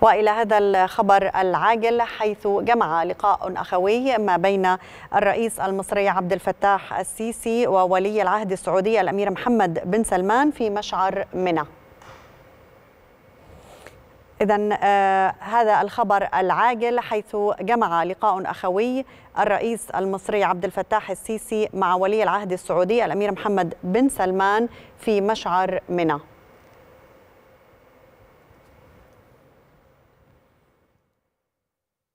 والى هذا الخبر العاجل حيث جمع لقاء اخوي ما بين الرئيس المصري عبد الفتاح السيسي وولي العهد السعودي الامير محمد بن سلمان في مشعر منى. إذا آه هذا الخبر العاجل حيث جمع لقاء أخوي الرئيس المصري عبد الفتاح السيسي مع ولي العهد السعودي الأمير محمد بن سلمان في مشعر منى